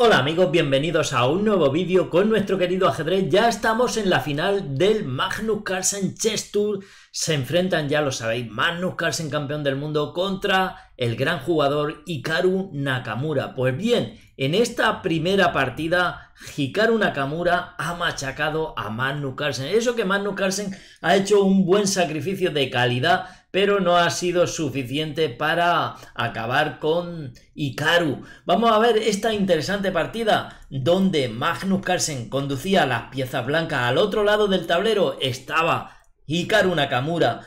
Hola amigos, bienvenidos a un nuevo vídeo con nuestro querido ajedrez. Ya estamos en la final del Magnus Carlsen Chess Tour. Se enfrentan, ya lo sabéis, Magnus Carlsen campeón del mundo contra el gran jugador Hikaru Nakamura. Pues bien, en esta primera partida, Hikaru Nakamura ha machacado a Magnus Carlsen. Eso que Magnus Carlsen ha hecho un buen sacrificio de calidad, pero no ha sido suficiente para acabar con Hikaru. Vamos a ver esta interesante partida donde Magnus Carlsen conducía las piezas blancas al otro lado del tablero. Estaba Hikaru Nakamura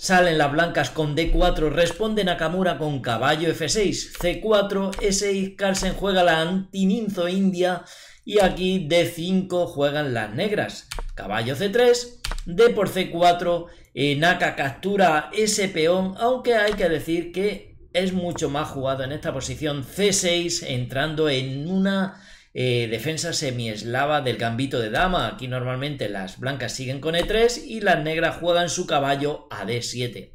Salen las blancas con D4, responde Nakamura con caballo F6, C4, E6, Carlsen juega la antininzo india y aquí D5 juegan las negras. Caballo C3, D por C4, eh, Naka captura ese peón, aunque hay que decir que es mucho más jugado en esta posición C6 entrando en una eh, defensa semieslava del gambito de dama. Aquí normalmente las blancas siguen con E3 y las negras juegan su caballo a D7.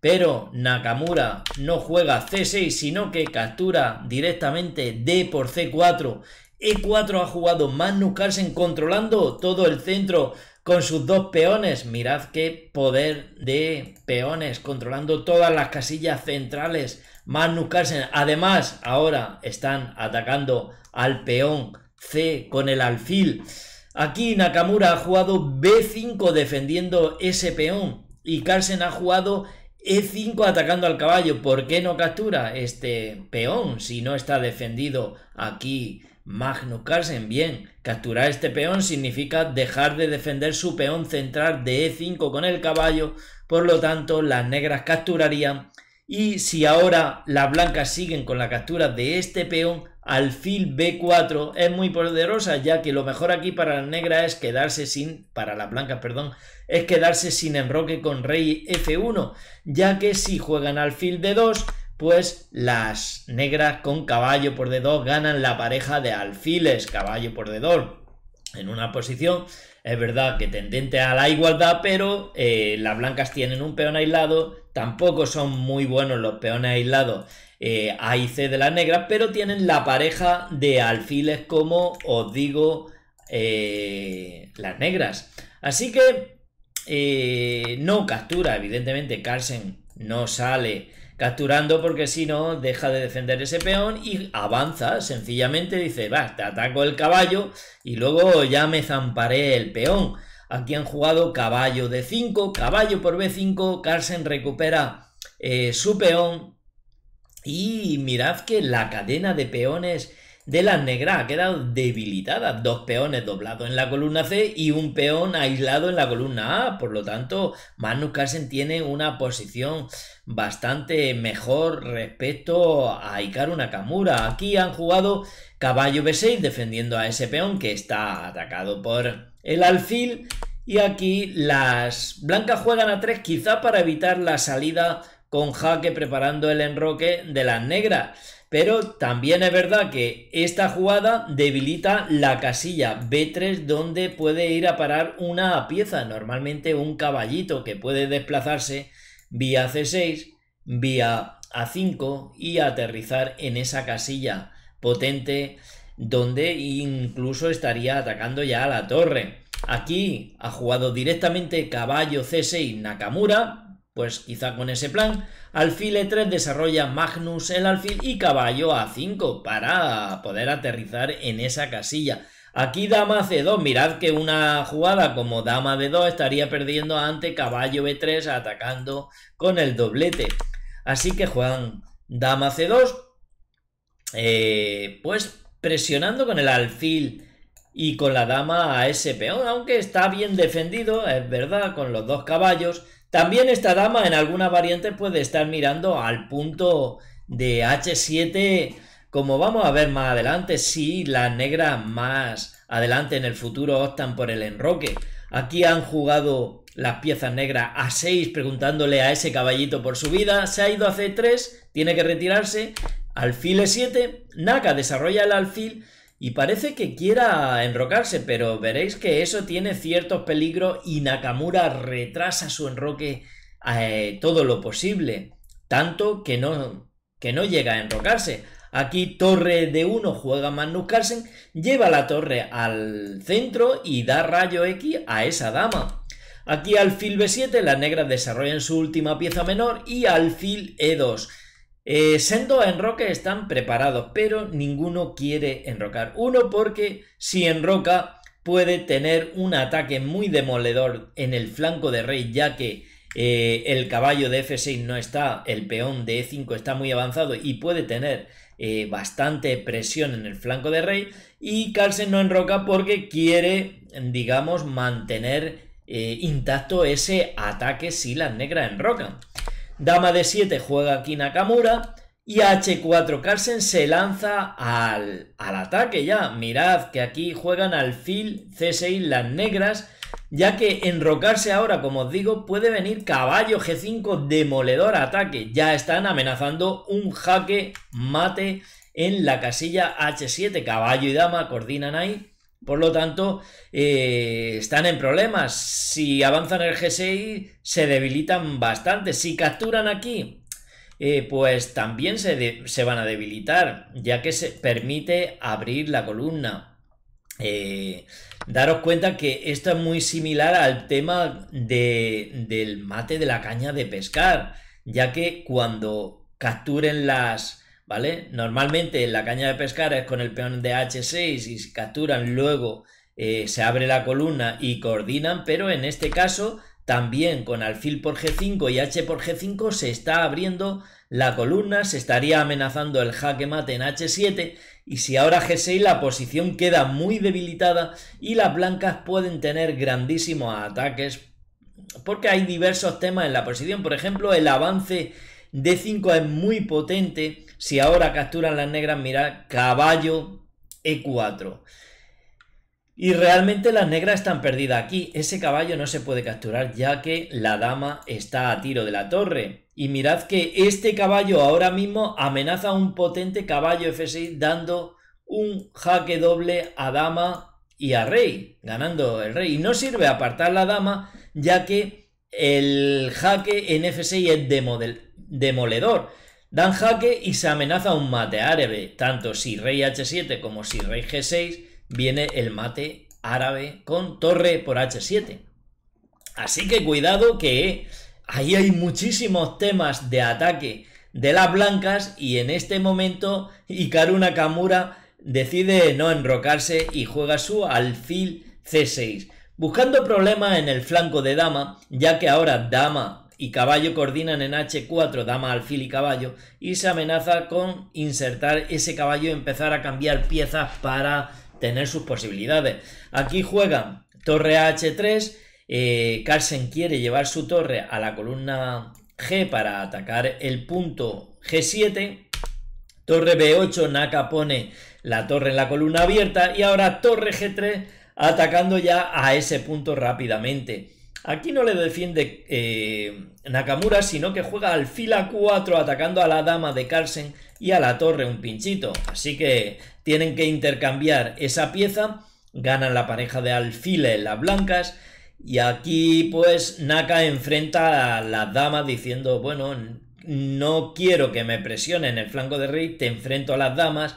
Pero Nakamura no juega C6, sino que captura directamente D por C4. E4 ha jugado Magnus Carlsen controlando todo el centro con sus dos peones. Mirad qué poder de peones, controlando todas las casillas centrales. Magnus Carlsen, además, ahora están atacando al peón C con el alfil. Aquí Nakamura ha jugado B5 defendiendo ese peón y Carlsen ha jugado E5 atacando al caballo. ¿Por qué no captura este peón si no está defendido aquí Magnus Carlsen, bien. Capturar este peón significa dejar de defender su peón central de E5 con el caballo. Por lo tanto, las negras capturarían. Y si ahora las blancas siguen con la captura de este peón, alfil B4 es muy poderosa, ya que lo mejor aquí para las negras es quedarse sin, para las blancas, perdón, es quedarse sin enroque con rey F1, ya que si juegan alfil D2, pues las negras con caballo por dedos ganan la pareja de alfiles, caballo por dedos En una posición, es verdad que tendente a la igualdad, pero eh, las blancas tienen un peón aislado, tampoco son muy buenos los peones aislados eh, A y C de las negras, pero tienen la pareja de alfiles como os digo eh, las negras. Así que no captura, evidentemente Carlsen no sale capturando porque si no deja de defender ese peón y avanza, sencillamente dice, va, te ataco el caballo y luego ya me zamparé el peón. Aquí han jugado caballo de 5, caballo por B5, Carsen recupera eh, su peón y mirad que la cadena de peones de las negras ha quedado debilitada. Dos peones doblados en la columna C y un peón aislado en la columna A. Por lo tanto, Magnus tiene una posición bastante mejor respecto a Ikaru Nakamura. Aquí han jugado caballo B6 defendiendo a ese peón que está atacado por el alfil. Y aquí las blancas juegan a 3 quizá para evitar la salida con jaque preparando el enroque de las negras. Pero también es verdad que esta jugada debilita la casilla B3 donde puede ir a parar una pieza, normalmente un caballito que puede desplazarse vía C6, vía A5 y aterrizar en esa casilla potente donde incluso estaría atacando ya a la torre. Aquí ha jugado directamente caballo C6 Nakamura, pues quizá con ese plan, alfil e3 desarrolla Magnus el alfil y caballo a5 para poder aterrizar en esa casilla. Aquí dama c2, mirad que una jugada como dama d2 estaría perdiendo ante caballo b3 atacando con el doblete. Así que juegan dama c2, eh, pues presionando con el alfil y con la dama a ese peón, aunque está bien defendido, es verdad, con los dos caballos, también esta dama en algunas variantes puede estar mirando al punto de H7, como vamos a ver más adelante, si las negras más adelante en el futuro optan por el enroque. Aquí han jugado las piezas negras a 6 preguntándole a ese caballito por su vida, se ha ido a C3, tiene que retirarse, alfil E7, Naka desarrolla el alfil, y parece que quiera enrocarse, pero veréis que eso tiene ciertos peligros y Nakamura retrasa su enroque eh, todo lo posible, tanto que no, que no llega a enrocarse. Aquí torre de 1 juega Magnus Carlsen, lleva la torre al centro y da rayo X a esa dama. Aquí alfil B7, las negras desarrollan su última pieza menor y alfil E2. Eh, Sendo en roca están preparados, pero ninguno quiere enrocar. Uno porque si enroca puede tener un ataque muy demoledor en el flanco de rey, ya que eh, el caballo de F6 no está, el peón de E5 está muy avanzado y puede tener eh, bastante presión en el flanco de rey. Y Carlsen no enroca porque quiere, digamos, mantener intacto ese ataque si las negras enrocan. Dama de 7 juega aquí Nakamura. Y H4 carsen se lanza al, al, ataque ya. Mirad que aquí juegan alfil, C6, las negras. Ya que enrocarse ahora, como os digo, puede venir caballo G5, demoledor ataque. Ya están amenazando un jaque mate en la casilla H7. Caballo y dama coordinan ahí. Por lo tanto, eh, están en problemas. Si avanzan el G6, se debilitan bastante. Si capturan aquí, eh, pues también se, van a debilitar, ya que se permite abrir la columna. Eh, daros cuenta que esto es muy similar al tema del mate de la caña de pescar, ya que cuando capturen las ¿vale? Normalmente la caña de pescar es con el peón de H6 y si capturan luego eh, se abre la columna y coordinan, pero en este caso también con alfil por G5 y H por G5 se está abriendo la columna, se estaría amenazando el jaque mate en H7 y si ahora G6 la posición queda muy debilitada y las blancas pueden tener grandísimos ataques porque hay diversos temas en la posición, por ejemplo el avance D5 es muy potente. Si ahora capturan las negras, mirad, caballo E4. Y realmente las negras están perdidas aquí. Ese caballo no se puede capturar ya que la dama está a tiro de la torre. Y mirad que este caballo ahora mismo amenaza a un potente caballo F6 dando un jaque doble a dama y a rey, ganando el rey. Y no sirve apartar la dama ya que el jaque en F6 es de, model, demoledor. Dan jaque y se amenaza un mate árabe. Tanto si rey h7 como si rey g6 viene el mate árabe con torre por h7. Así que cuidado que ahí hay muchísimos temas de ataque de las blancas y en este momento Hikaru Nakamura decide no enrocarse y juega su alfil c6, buscando problemas en el flanco de dama, ya que ahora dama y caballo coordinan en H4, dama, alfil y caballo, y se amenaza con insertar ese caballo y empezar a cambiar piezas para tener sus posibilidades. Aquí juega torre H3, eh, Carsen quiere llevar su torre a la columna G para atacar el punto G7, torre B8, Naka pone la torre en la columna abierta y ahora torre G3 atacando ya a ese punto rápidamente. Aquí no le defiende eh, Nakamura, sino que juega al fila 4 atacando a la dama de Carlsen y a la torre un pinchito. Así que tienen que intercambiar esa pieza. Ganan la pareja de alfiles las blancas. Y aquí pues Naka enfrenta a la dama diciendo, bueno, no quiero que me presionen el flanco de rey, te enfrento a las damas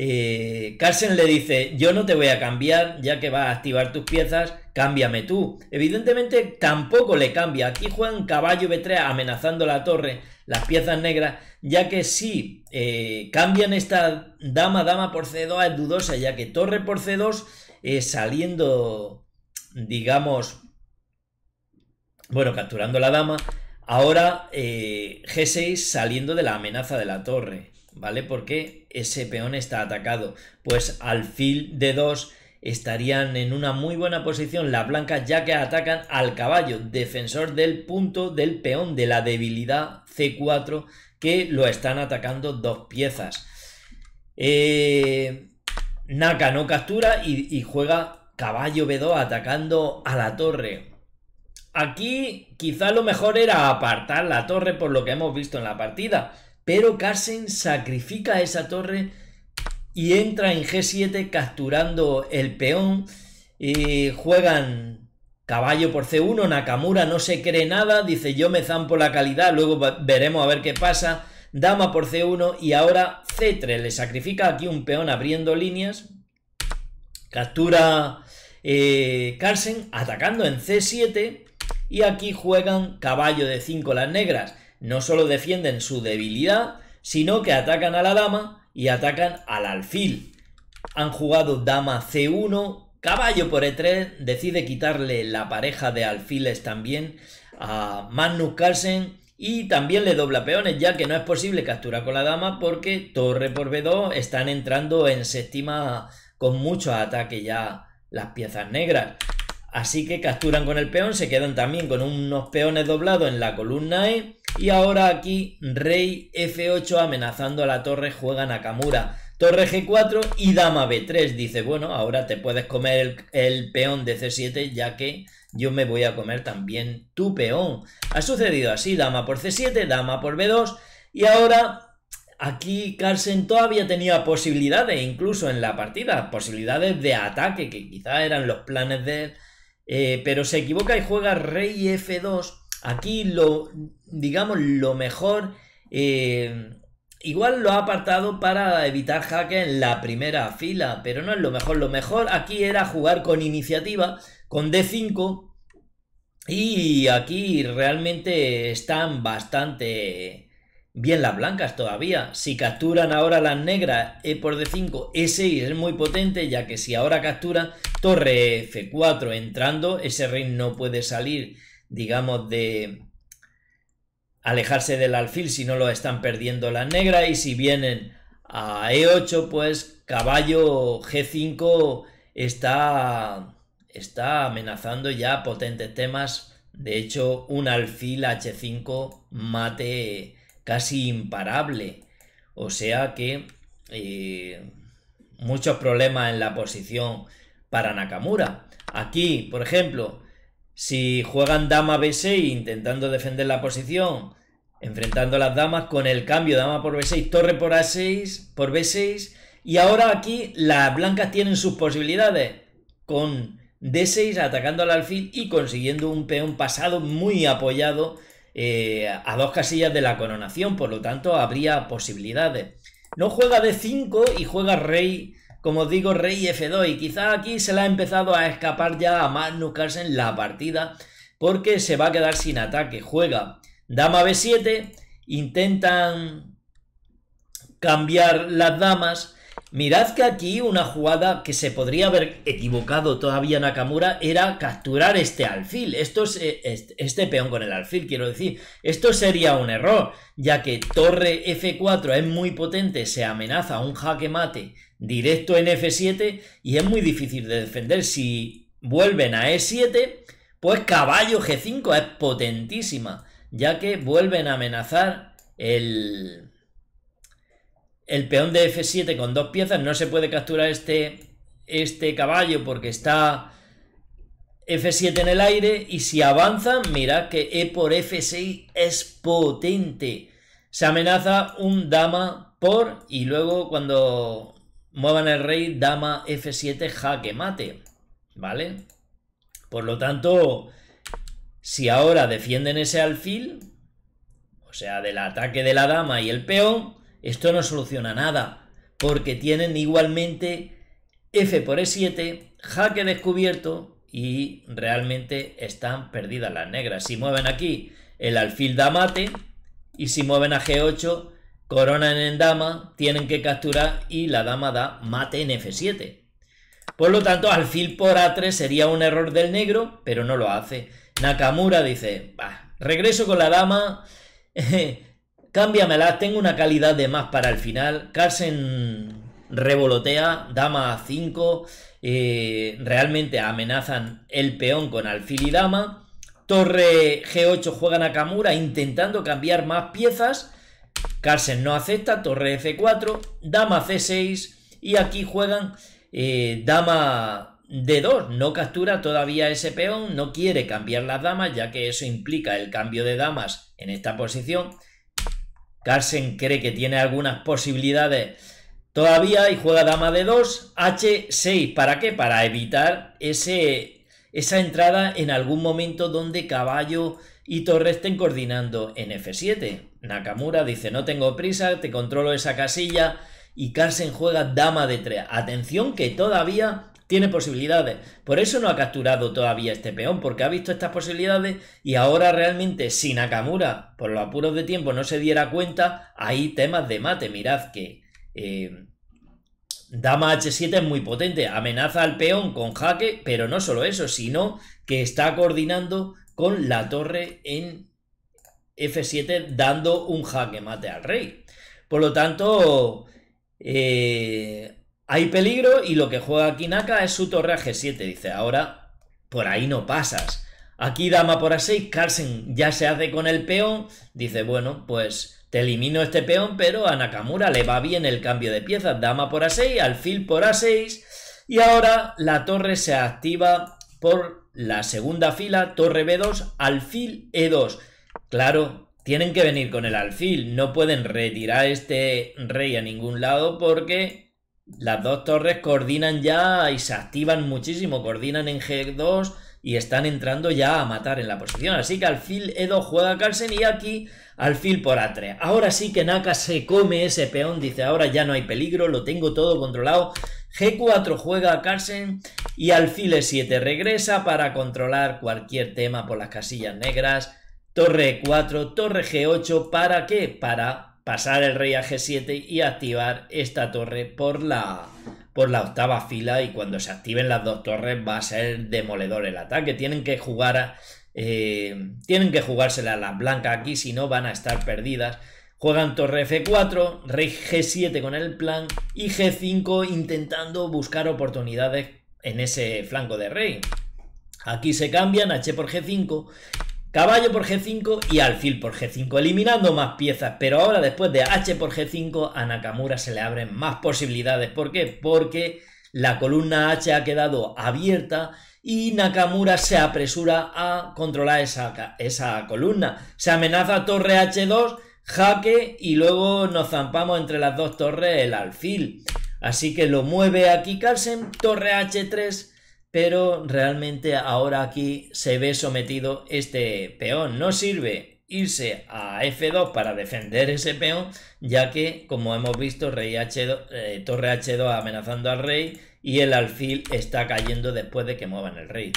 eh, Carson le dice, yo no te voy a cambiar, ya que vas a activar tus piezas, cámbiame tú. Evidentemente tampoco le cambia. Aquí juegan caballo B3 amenazando la torre, las piezas negras, ya que si eh, cambian esta dama, dama por C2 es dudosa, ya que torre por C2 eh, saliendo, digamos, bueno, capturando la dama, ahora eh, G6 saliendo de la amenaza de la torre. ¿vale? Porque ese peón está atacado. Pues alfil de 2 estarían en una muy buena posición las blancas ya que atacan al caballo, defensor del punto del peón, de la debilidad C4 que lo están atacando dos piezas. Eh, Naka no captura y, y juega caballo B2 atacando a la torre. Aquí quizá lo mejor era apartar la torre por lo que hemos visto en la partida pero Carsen sacrifica esa torre y entra en G7 capturando el peón. Y juegan caballo por C1, Nakamura no se cree nada, dice yo me zampo la calidad, luego veremos a ver qué pasa. Dama por C1 y ahora C3, le sacrifica aquí un peón abriendo líneas. Captura eh, atacando en C7 y aquí juegan caballo de 5 las negras no solo defienden su debilidad, sino que atacan a la dama y atacan al alfil. Han jugado dama C1, caballo por E3, decide quitarle la pareja de alfiles también a Magnus Carlsen y también le dobla peones, ya que no es posible capturar con la dama porque torre por B2 están entrando en séptima con mucho ataque ya las piezas negras. Así que capturan con el peón, se quedan también con unos peones doblados en la columna E y ahora aquí rey f8 amenazando a la torre juega Nakamura. Torre g4 y dama b3. Dice, bueno, ahora te puedes comer el, peón de c7 ya que yo me voy a comer también tu peón. Ha sucedido así, dama por c7, dama por b2 y ahora aquí Carlsen todavía tenía posibilidades, incluso en la partida, posibilidades de ataque, que quizá eran los planes de eh, pero se equivoca y juega rey f2 aquí lo, digamos, lo mejor, eh, igual lo ha apartado para evitar jaque en la primera fila, pero no es lo mejor. Lo mejor aquí era jugar con iniciativa, con D5. Y aquí realmente están bastante bien las blancas todavía. Si capturan ahora las negras E por D5, E6 es muy potente, ya que si ahora captura torre F4 entrando, ese rey no puede salir digamos, de alejarse del alfil si no lo están perdiendo las negras y si vienen a E8 pues caballo G5 está, está amenazando ya potentes temas de hecho un alfil H5 mate casi imparable o sea que eh, muchos problemas en la posición para Nakamura aquí por ejemplo si juegan dama b6 intentando defender la posición, enfrentando a las damas con el cambio dama por b6, torre por a6, por b6, y ahora aquí las blancas tienen sus posibilidades con d6 atacando al alfil y consiguiendo un peón pasado muy apoyado eh, a dos casillas de la coronación, por lo tanto habría posibilidades. No juega d5 y juega rey como os digo, rey F2 y quizá aquí se le ha empezado a escapar ya a Magnus Carlsen la partida porque se va a quedar sin ataque. Juega dama B7, intentan cambiar las damas Mirad que aquí una jugada que se podría haber equivocado todavía Nakamura era capturar este alfil. Esto es, eh, este, este peón con el alfil, quiero decir. Esto sería un error, ya que torre F4 es muy potente, se amenaza un jaque mate directo en F7 y es muy difícil de defender. Si vuelven a E7, pues caballo G5 es potentísima, ya que vuelven a amenazar el el peón de F7 con dos piezas, no se puede capturar este, este caballo porque está F7 en el aire y si avanza, mirad que E por F6 es potente. Se amenaza un dama por y luego cuando muevan el rey, dama F7, jaque mate, ¿vale? Por lo tanto, si ahora defienden ese alfil, o sea, del ataque de la dama y el peón, esto no soluciona nada, porque tienen igualmente F por E7, jaque descubierto y realmente están perdidas las negras. Si mueven aquí, el alfil da mate y si mueven a G8, coronan en dama, tienen que capturar y la dama da mate en F7. Por lo tanto, alfil por A3 sería un error del negro, pero no lo hace. Nakamura dice, regreso con la dama, eh, ...cámbiamelas, tengo una calidad de más para el final. Carsen revolotea, dama a 5. Eh, realmente amenazan el peón con alfil y dama. Torre G8 a Nakamura intentando cambiar más piezas. Carsen no acepta, torre F4, dama C6 y aquí juegan eh, dama D2. No captura todavía ese peón, no quiere cambiar las damas ya que eso implica el cambio de damas en esta posición Carlsen cree que tiene algunas posibilidades todavía y juega dama de 2, h6. ¿Para qué? Para evitar ese, esa entrada en algún momento donde caballo y torre estén coordinando en f7. Nakamura dice, no tengo prisa, te controlo esa casilla y Carlsen juega dama de 3. Atención que todavía tiene posibilidades. Por eso no ha capturado todavía este peón, porque ha visto estas posibilidades y ahora realmente si Nakamura, por los apuros de tiempo, no se diera cuenta, hay temas de mate. Mirad que eh, Dama H7 es muy potente, amenaza al peón con jaque, pero no solo eso, sino que está coordinando con la torre en F7 dando un jaque mate al rey. Por lo tanto, eh, hay peligro y lo que juega Kinaka es su torre a G7. Dice, ahora por ahí no pasas. Aquí dama por A6, Carlsen ya se hace con el peón. Dice, bueno, pues te elimino este peón, pero a Nakamura le va bien el cambio de piezas. Dama por A6, alfil por A6. Y ahora la torre se activa por la segunda fila, torre B2, alfil E2. Claro, tienen que venir con el alfil, no pueden retirar este rey a ningún lado porque las dos torres coordinan ya y se activan muchísimo, coordinan en G2 y están entrando ya a matar en la posición. Así que alfil E2 juega Carlsen y aquí alfil por A3. Ahora sí que Naka se come ese peón, dice ahora ya no hay peligro, lo tengo todo controlado. G4 juega a Carlsen y alfil E7 regresa para controlar cualquier tema por las casillas negras. Torre E4, torre G8, ¿para qué? Para pasar el rey a G7 y activar esta torre por la, por la octava fila y cuando se activen las dos torres va a ser demoledor el ataque. Tienen que jugar eh, tienen que jugársela a las blancas aquí, si no van a estar perdidas. Juegan torre F4, rey G7 con el plan y G5 intentando buscar oportunidades en ese flanco de rey. Aquí se cambian H por G5 caballo por g5 y alfil por g5, eliminando más piezas, pero ahora después de h por g5 a Nakamura se le abren más posibilidades. ¿Por qué? Porque la columna h ha quedado abierta y Nakamura se apresura a controlar esa, esa columna. Se amenaza torre h2, jaque y luego nos zampamos entre las dos torres el alfil. Así que lo mueve aquí Carlsen, torre h3 pero realmente ahora aquí se ve sometido este peón. No sirve irse a F2 para defender ese peón, ya que, como hemos visto, rey H2, eh, torre H2 amenazando al rey y el alfil está cayendo después de que muevan el rey.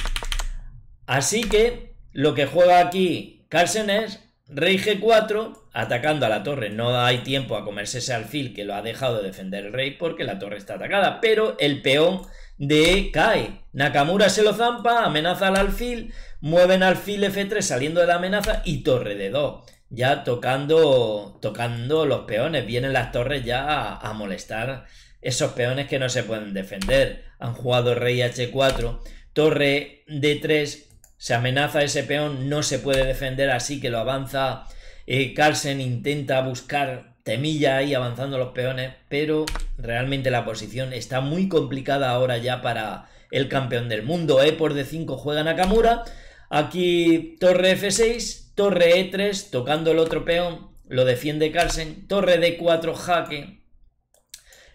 Así que lo que juega aquí Carlsen es rey G4 atacando a la torre. No hay tiempo a comerse ese alfil que lo ha dejado de defender el rey porque la torre está atacada, pero el peón de cae, Nakamura se lo zampa, amenaza al alfil, mueven alfil F3 saliendo de la amenaza y torre d 2. Ya tocando, tocando los peones, vienen las torres ya a, molestar esos peones que no se pueden defender. Han jugado rey H4, torre D3, se amenaza ese peón, no se puede defender, así que lo avanza. Eh, Carlsen intenta buscar temilla ahí avanzando los peones, pero realmente la posición está muy complicada ahora ya para el campeón del mundo. E por D5 juega Nakamura, aquí torre F6, torre E3, tocando el otro peón, lo defiende Carlsen, torre D4 jaque,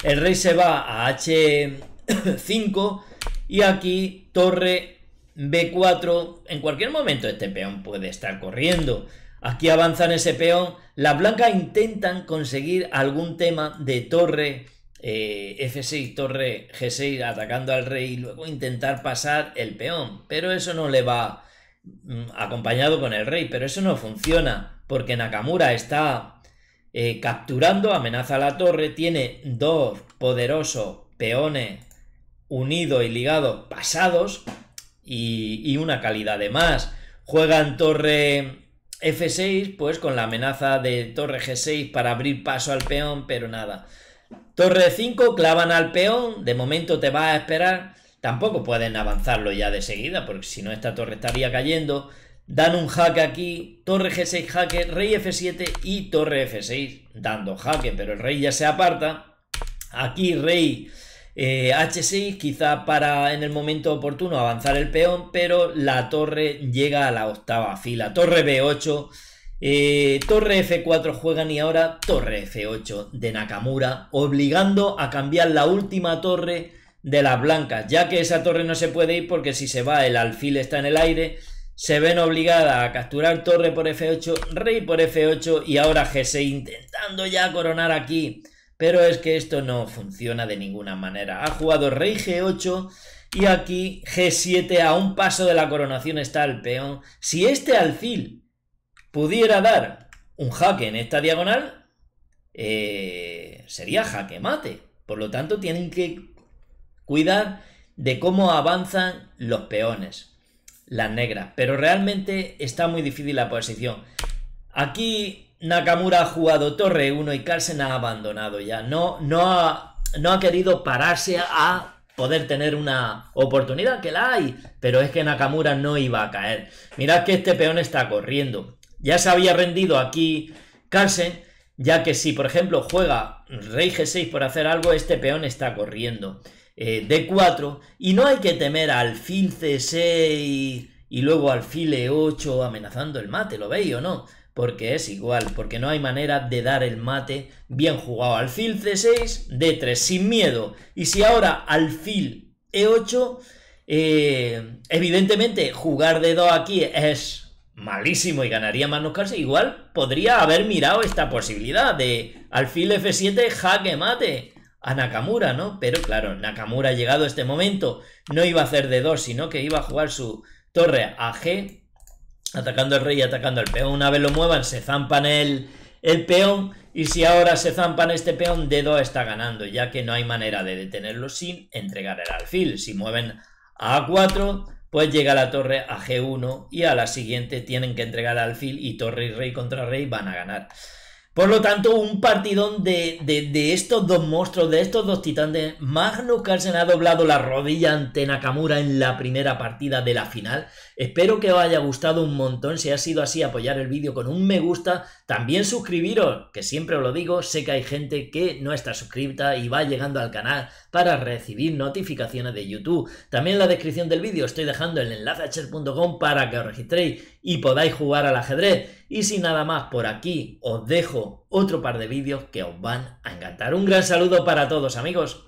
el rey se va a H5 y aquí torre B4, en cualquier momento este peón puede estar corriendo. Aquí avanzan ese peón. Las blancas intentan conseguir algún tema de torre eh, F6, torre G6 atacando al rey y luego intentar pasar el peón. Pero eso no le va mm, acompañado con el rey, pero eso no funciona porque Nakamura está eh, capturando, amenaza la torre, tiene dos poderosos peones unidos y ligados pasados y, una calidad de más. Juegan torre F6, pues con la amenaza de torre G6 para abrir paso al peón, pero nada. Torre 5, clavan al peón, de momento te vas a esperar. Tampoco pueden avanzarlo ya de seguida, porque si no esta torre estaría cayendo. Dan un jaque aquí, torre G6 jaque, rey F7 y torre F6, dando jaque, pero el rey ya se aparta. Aquí rey H6 eh, quizá para en el momento oportuno avanzar el peón, pero la torre llega a la octava fila. Torre B8, eh, torre F4 juegan y ahora torre F8 de Nakamura, obligando a cambiar la última torre de las blancas, ya que esa torre no se puede ir porque si se va el alfil está en el aire, se ven obligadas a capturar torre por F8, rey por F8 y ahora G6 intentando ya coronar aquí pero es que esto no funciona de ninguna manera. Ha jugado rey g8 y aquí g7 a un paso de la coronación está el peón. Si este alfil pudiera dar un jaque en esta diagonal, eh, sería jaque mate. Por lo tanto, tienen que cuidar de cómo avanzan los peones, las negras. Pero realmente está muy difícil la posición. Aquí Nakamura ha jugado torre 1 y Carlsen ha abandonado ya. No, no, ha, no ha querido pararse a poder tener una oportunidad, que la hay, pero es que Nakamura no iba a caer. Mirad que este peón está corriendo. Ya se había rendido aquí Carlsen, ya que si, por ejemplo, juega rey g6 por hacer algo, este peón está corriendo. Eh, d4, y no hay que temer alfil c6 y luego al file 8 amenazando el mate, ¿lo veis o no? porque es igual, porque no hay manera de dar el mate bien jugado. Alfil C6, D3, sin miedo. Y si ahora alfil E8, eh, evidentemente jugar de 2 aquí es malísimo y ganaría Magnus Carlsen. Igual podría haber mirado esta posibilidad de alfil F7, jaque mate a Nakamura, ¿no? Pero claro, Nakamura llegado a este momento no iba a hacer de 2, sino que iba a jugar su torre a G atacando al rey y atacando al peón. Una vez lo muevan, se zampan el, el peón. Y si ahora se zampan este peón, D2 está ganando, ya que no hay manera de detenerlo sin entregar el alfil. Si mueven a A4, pues llega la torre a G1 y a la siguiente tienen que entregar alfil y torre y rey contra rey van a ganar. Por lo tanto, un partidón de, de, estos dos monstruos, de estos dos titanes. Magnus Carlsen ha doblado la rodilla ante Nakamura en la primera partida de la final. Espero que os haya gustado un montón. Si ha sido así, apoyar el vídeo con un me gusta. También suscribiros, que siempre os lo digo, sé que hay gente que no está suscripta y va llegando al canal para recibir notificaciones de YouTube. También en la descripción del vídeo estoy dejando el enlace a chess.com para que os registréis y podáis jugar al ajedrez. Y sin nada más por aquí, os dejo otro par de vídeos que os van a encantar. Un gran saludo para todos amigos.